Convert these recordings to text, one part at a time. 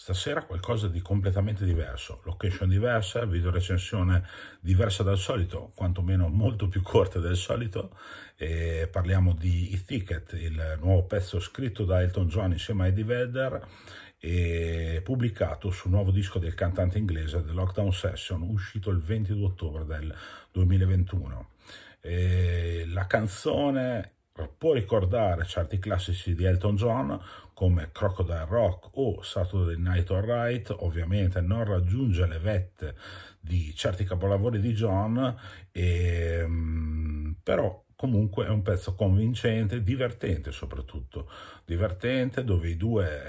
Stasera qualcosa di completamente diverso, location diversa, video recensione diversa dal solito, quantomeno molto più corta del solito. E parliamo di It Ticket, il nuovo pezzo scritto da Elton John insieme a Eddie Vedder e pubblicato sul nuovo disco del cantante inglese The Lockdown Session, uscito il 22 ottobre del 2021. E la canzone eh, può ricordare certi classici di Elton John come Crocodile Rock o Saturday Night Alright, ovviamente non raggiunge le vette di certi capolavori di John, e, ehm, però comunque è un pezzo convincente, divertente soprattutto, divertente dove i due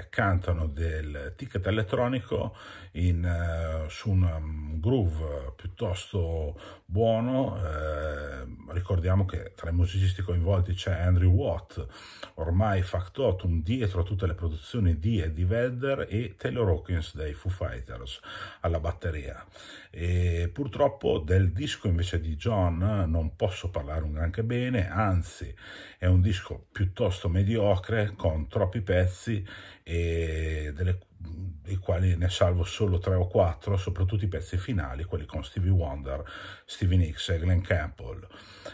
eh, cantano del ticket elettronico in, eh, su un mm, groove piuttosto buono, eh, ricordiamo che tra i musicisti coinvolti c'è Andrew Watt, ormai factotum dietro a tutte le produzioni di Eddie Vedder e Taylor Hawkins dei Foo Fighters alla batteria. E purtroppo del disco invece di John non posso parlare un granché bene, anzi è un disco piuttosto mediocre con troppi pezzi e delle, dei quali ne salvo solo tre o quattro, soprattutto i pezzi finali, quelli con Stevie Wonder, Stevie Nicks e Glenn Campbell.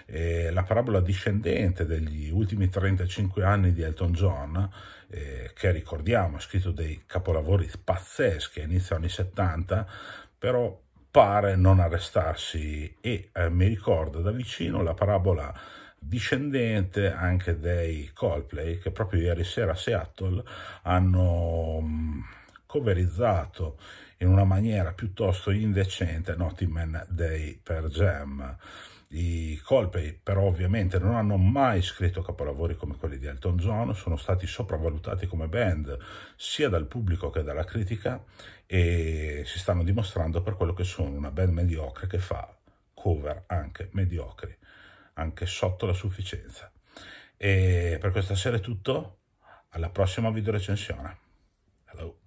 E la parabola discendente degli ultimi 35 anni di Elton John, eh, che ricordiamo ha scritto dei capolavori pazzeschi a inizio anni 70, però pare non arrestarsi e eh, mi ricorda da vicino la parabola discendente anche dei Coldplay che proprio ieri sera a Seattle hanno mm, coverizzato in una maniera piuttosto indecente Man Day per Jam. I Colpei però ovviamente non hanno mai scritto capolavori come quelli di Elton John, sono stati sopravvalutati come band sia dal pubblico che dalla critica e si stanno dimostrando per quello che sono una band mediocre che fa cover anche mediocri, anche sotto la sufficienza. E per questa sera è tutto, alla prossima video recensione. Hello.